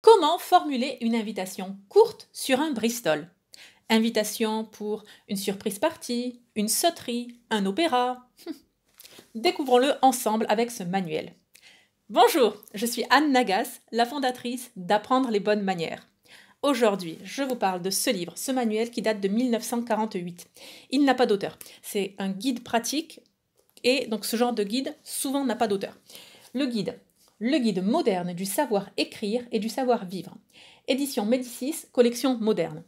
Comment formuler une invitation courte sur un Bristol Invitation pour une surprise partie, une sauterie, un opéra Découvrons-le ensemble avec ce manuel. Bonjour, je suis Anne Nagas, la fondatrice d'Apprendre les bonnes manières. Aujourd'hui, je vous parle de ce livre, ce manuel qui date de 1948. Il n'a pas d'auteur. C'est un guide pratique et donc ce genre de guide souvent n'a pas d'auteur. Le guide, le guide moderne du savoir écrire et du savoir vivre. Édition Médicis, collection moderne.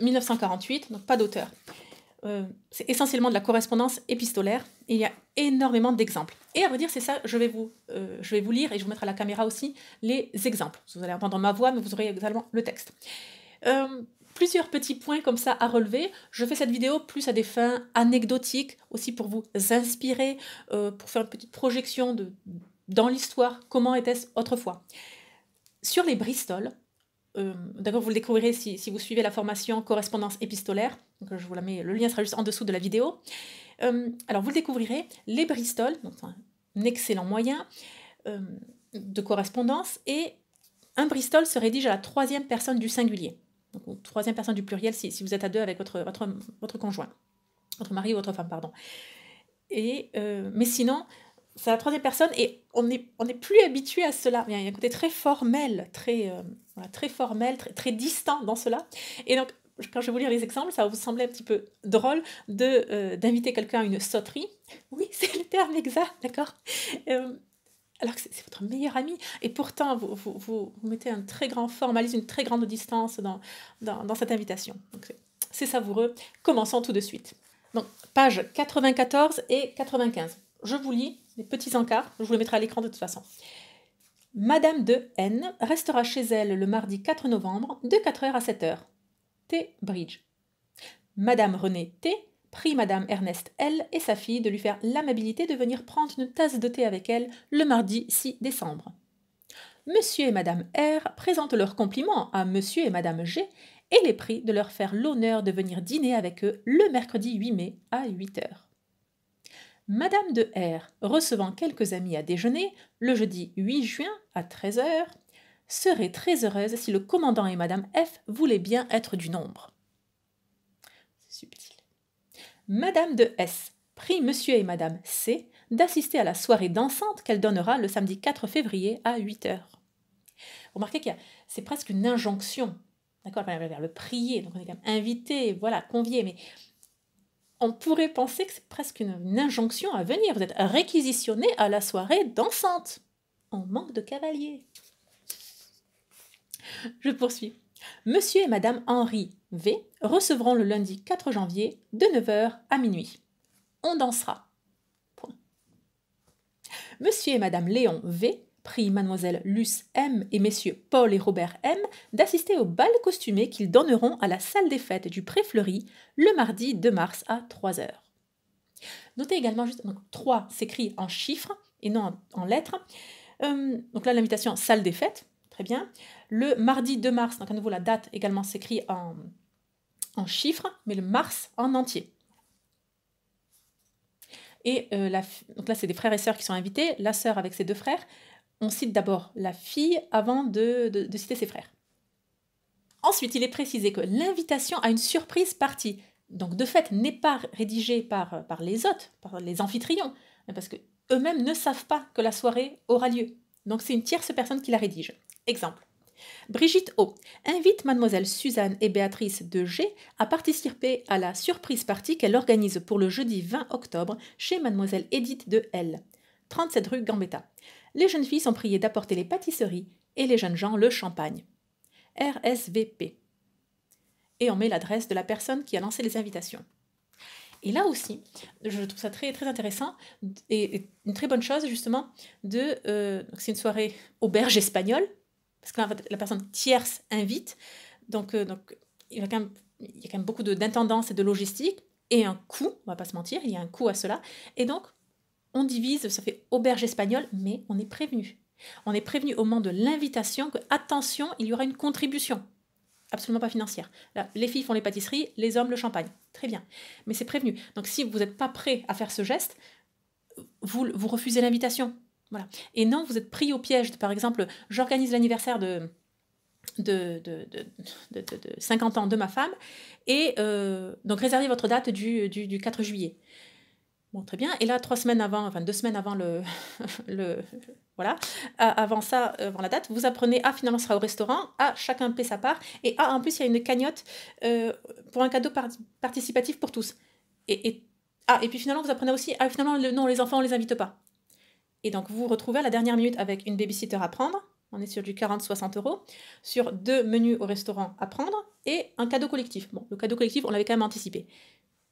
1948, donc pas d'auteur. Euh, c'est essentiellement de la correspondance épistolaire. Il y a énormément d'exemples. Et à vous dire, c'est ça, je vais, vous, euh, je vais vous lire et je vous mettre à la caméra aussi les exemples. Vous allez entendre ma voix, mais vous aurez également le texte. Euh, plusieurs petits points comme ça à relever. Je fais cette vidéo plus à des fins anecdotiques, aussi pour vous inspirer, pour faire une petite projection de, dans l'histoire, comment était-ce autrefois. Sur les Bristol, euh, D'abord, vous le découvrirez si, vous suivez la formation correspondance épistolaire. je vous la mets, le lien sera juste en dessous de la vidéo. Euh, alors, vous le découvrirez, les Bristol, donc un excellent moyen euh, de correspondance, et un Bristol se rédige à la troisième personne du singulier, donc troisième personne du pluriel si, si, vous êtes à deux avec votre, votre, votre conjoint, votre mari ou votre femme, pardon. Et, euh, mais sinon, c'est la troisième personne et on n'est on est plus habitué à cela. Il y a un côté très formel, très, euh, très formel, très, très distant dans cela. Et donc, quand je vais vous lire les exemples, ça va vous sembler un petit peu drôle de euh, d'inviter quelqu'un à une sauterie. Oui, c'est le terme exact, d'accord euh, alors que c'est votre meilleur ami. Et pourtant, vous, mettez un très grand formalisme, une très grande distance dans, dans, dans cette invitation. C'est savoureux. Commençons tout de suite. Donc, page 94 et 95. Je vous lis les petits encarts. Je vous les mettrai à l'écran de toute façon. Madame de N restera chez elle le mardi 4 novembre de 4h à 7h. T. Bridge. Madame Renée T prie Madame Ernest L et sa fille de lui faire l'amabilité de venir prendre une tasse de thé avec elle le mardi 6 décembre. Monsieur et Madame R présentent leurs compliments à Monsieur et Madame G et les prient de leur faire l'honneur de venir dîner avec eux le mercredi 8 mai à 8 h Madame de R, recevant quelques amis à déjeuner, le jeudi 8 juin à 13h, serait très heureuse si le commandant et Madame F voulaient bien être du nombre. C'est subtil. Madame de S prie Monsieur et Madame C d'assister à la soirée dansante qu'elle donnera le samedi 4 février à 8h. Remarquez que c'est presque une injonction. D'accord Le prier, donc on est quand même invité, voilà, convié, mais on pourrait penser que c'est presque une, injonction à venir. Vous êtes réquisitionné à la soirée dansante. On manque de cavaliers. Je poursuis. Monsieur et Madame Henri V recevront le lundi 4 janvier de 9h à minuit. On dansera. Monsieur et Madame Léon V prie mademoiselle Luce M et messieurs Paul et Robert M d'assister au bal costumé qu'ils donneront à la salle des fêtes du pré Fleuri le mardi 2 mars à 3h. Notez également juste, donc 3 s'écrit en chiffres et non en, lettres. Euh, donc là, l'invitation salle des fêtes, très bien. Le mardi 2 mars, donc à nouveau la date également s'écrit en, en chiffres, mais le mars en entier. Et euh, donc là, c'est des frères et sœurs qui sont invités, la sœur avec ses deux frères, on cite d'abord la fille avant de, citer ses frères. Ensuite, il est précisé que l'invitation à une surprise partie, donc de fait, n'est pas rédigée par, les hôtes, par les amphitryons, parce que eux-mêmes ne savent pas que la soirée aura lieu. Donc c'est une tierce personne qui la rédige. Exemple. Brigitte O invite mademoiselle Suzanne et Béatrice de G à participer à la surprise partie qu'elle organise pour le jeudi 20 octobre chez mademoiselle Edith de L, 37 rue Gambetta les jeunes filles sont priées d'apporter les pâtisseries et les jeunes gens le champagne. RSVP. Et on met l'adresse de la personne qui a lancé les invitations. Et là aussi, je trouve ça très, très intéressant et une très bonne chose justement de... Euh, c'est une soirée auberge espagnole, parce que la personne tierce invite, euh, donc, il, y a quand même, il beaucoup d'intendance et de logistique, et un coût, on va pas se mentir, il y a un coût à cela. Et donc, on divise, ça fait auberge espagnole, mais on est prévenu. On est prévenu au moment de l'invitation que, attention, il y aura une contribution. Absolument pas financière. les filles font les pâtisseries, les hommes le champagne. Très bien. Mais c'est prévenu. Donc si vous n'êtes pas prêt à faire ce geste, vous, refusez l'invitation. Voilà. Et non, vous êtes pris au piège. par exemple, j'organise l'anniversaire de, de, 50 ans de ma femme. Et euh, donc réservez votre date du 4 juillet. Bon, très bien. Et là, trois semaines avant, enfin deux semaines avant le, le voilà, euh, avant ça, euh, avant la date, vous apprenez ah finalement ce sera au restaurant, ah chacun paie sa part, et ah en plus il y a une cagnotte euh, pour un cadeau participatif pour tous. Et, ah et puis finalement vous apprenez aussi ah finalement non les enfants on les invite pas. Et donc vous vous retrouvez à la dernière minute avec une babysitter à prendre, on est sur du 40-60 euros, sur deux menus au restaurant à prendre et un cadeau collectif. Bon, le cadeau collectif, on l'avait quand même anticipé.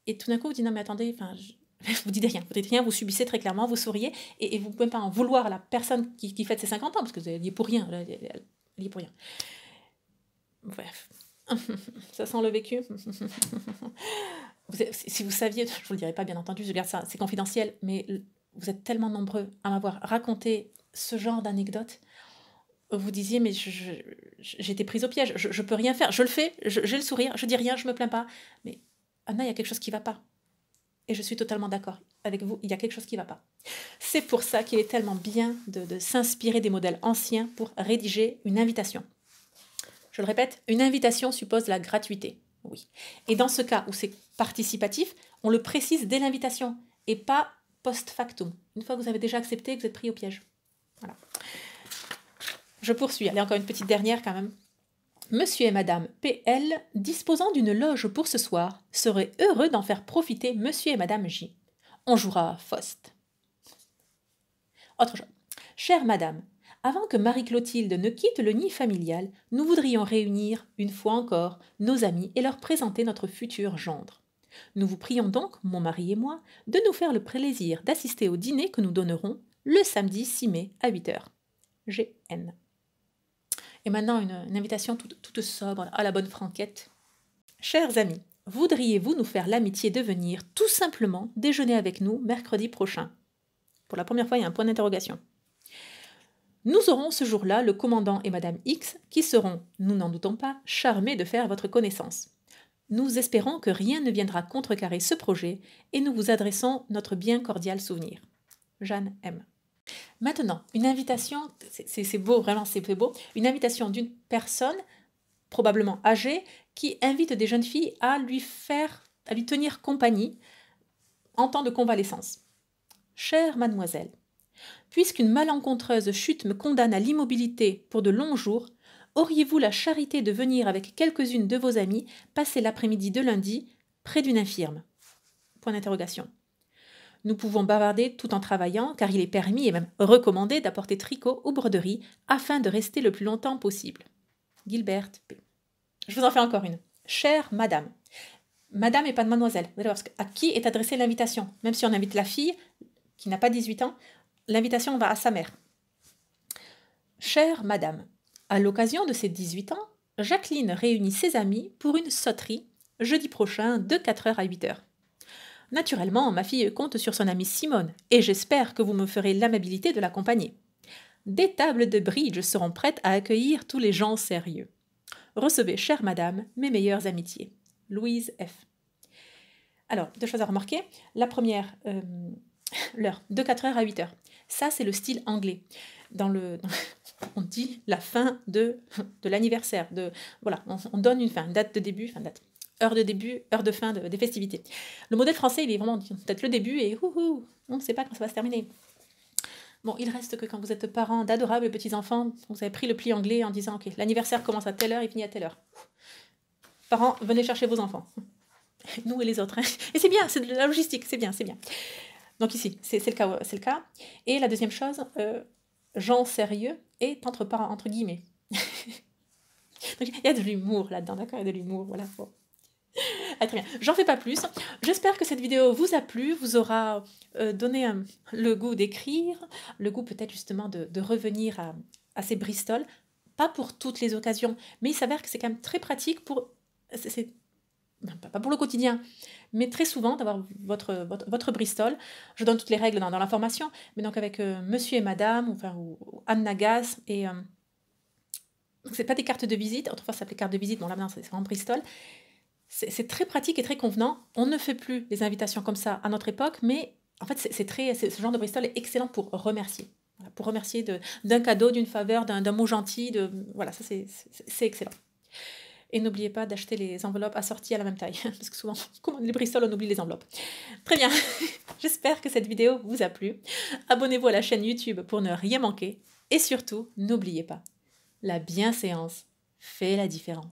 Et tout d'un coup, vous dites non, mais attendez, enfin, vous dites rien, vous dites rien, vous subissez très clairement, vous souriez, et, vous ne pouvez pas en vouloir à la personne qui, qui fête ses 50 ans, parce que vous n'y pour rien, pour rien. Bref, ça sent le vécu. si vous saviez, je ne vous le dirai pas bien entendu, je garde ça, c'est confidentiel, mais vous êtes tellement nombreux à m'avoir raconté ce genre d'anecdote, vous disiez, mais j'étais prise au piège, je ne peux rien faire, je le fais, j'ai le sourire, je dis rien, je me plains pas, mais Anna, il y a quelque chose qui ne va pas. Et je suis totalement d'accord avec vous, il y a quelque chose qui ne va pas. C'est pour ça qu'il est tellement bien de, s'inspirer des modèles anciens pour rédiger une invitation. Je le répète, une invitation suppose la gratuité. Oui. Et dans ce cas où c'est participatif, on le précise dès l'invitation et pas post factum, une fois que vous avez déjà accepté vous êtes pris au piège. Voilà. Je poursuis. Allez, encore une petite dernière quand même. Monsieur et Madame PL, disposant d'une loge pour ce soir, seraient heureux d'en faire profiter Monsieur et Madame J. On jouera Faust. Autre chose. Chère Madame, avant que Marie-Clotilde ne quitte le nid familial, nous voudrions réunir, une fois encore, nos amis et leur présenter notre futur gendre. Nous vous prions donc, mon mari et moi, de nous faire le plaisir d'assister au dîner que nous donnerons le samedi 6 mai à 8h. GN. Et maintenant, une, invitation toute, toute sobre à la bonne franquette. Chers amis, voudriez-vous nous faire l'amitié de venir tout simplement déjeuner avec nous mercredi prochain Pour la première fois, il y a un point d'interrogation. Nous aurons ce jour-là le commandant et Madame X qui seront, nous n'en doutons pas, charmés de faire votre connaissance. Nous espérons que rien ne viendra contrecarrer ce projet et nous vous adressons notre bien cordial souvenir. Jeanne M. Maintenant, une invitation, c'est beau, vraiment, c'est beau. Une invitation d'une personne, probablement âgée, qui invite des jeunes filles à lui faire, à lui tenir compagnie en temps de convalescence. Chère mademoiselle, puisqu'une malencontreuse chute me condamne à l'immobilité pour de longs jours, auriez-vous la charité de venir avec quelques-unes de vos amies passer l'après-midi de lundi près d'une infirme Point d'interrogation nous pouvons bavarder tout en travaillant car il est permis et même recommandé d'apporter tricot ou broderie afin de rester le plus longtemps possible. Gilbert P. Je vous en fais encore une. Chère madame, madame et pas de mademoiselle, à qui est adressée l'invitation Même si on invite la fille qui n'a pas 18 ans, l'invitation va à sa mère. Chère madame, à l'occasion de ses 18 ans, Jacqueline réunit ses amis pour une sauterie jeudi prochain de 4h à 8h. Naturellement, ma fille compte sur son amie Simone, et j'espère que vous me ferez l'amabilité de l'accompagner. Des tables de bridge seront prêtes à accueillir tous les gens sérieux. Recevez, chère madame, mes meilleures amitiés. Louise F. Alors, deux choses à remarquer. La première, euh, l'heure, de 4h à 8h. Ça, c'est le style anglais. Dans le, on dit la fin de, de l'anniversaire. De, voilà, on, donne une fin, date de début, fin date heure de début, heure de fin des festivités. Le modèle français, il est vraiment peut-être le début et on ne sait pas quand ça va se terminer. Bon, il reste que quand vous êtes parents d'adorables petits-enfants, vous avez pris le pli anglais en disant, OK, l'anniversaire commence à telle heure et finit à telle heure. Parents, venez chercher vos enfants. Nous et les autres. Hein. Et c'est bien, c'est de la logistique, c'est bien, c'est bien. Donc ici, c'est le, cas, le cas. Et la deuxième chose, euh, gens sérieux est entre parents, entre guillemets. il y a de l'humour là-dedans, d'accord Il y a de l'humour, voilà. Ah, bien, j'en fais pas plus. J'espère que cette vidéo vous a plu, vous aura euh, donné euh, le goût d'écrire, le goût peut-être justement de, revenir à, ces Bristol. Pas pour toutes les occasions, mais il s'avère que c'est quand même très pratique pour... C'est pas pour le quotidien, mais très souvent d'avoir votre, votre, Bristol. Je donne toutes les règles dans, l'information, mais donc avec euh, monsieur et madame, enfin, ou, Anne Nagas, et... c'est pas des cartes de visite, autrefois ça s'appelait carte de visite, bon là maintenant c'est en Bristol, c'est très pratique et très convenant. On ne fait plus des invitations comme ça à notre époque, mais en fait, c'est très, ce genre de bristol est excellent pour remercier. pour remercier d'un cadeau, d'une faveur, d'un mot gentil. De, voilà, ça, c'est excellent. Et n'oubliez pas d'acheter les enveloppes assorties à la même taille, parce que souvent, les bristols, on oublie les enveloppes. Très bien, j'espère que cette vidéo vous a plu. Abonnez-vous à la chaîne YouTube pour ne rien manquer. Et surtout, n'oubliez pas, la bienséance fait la différence.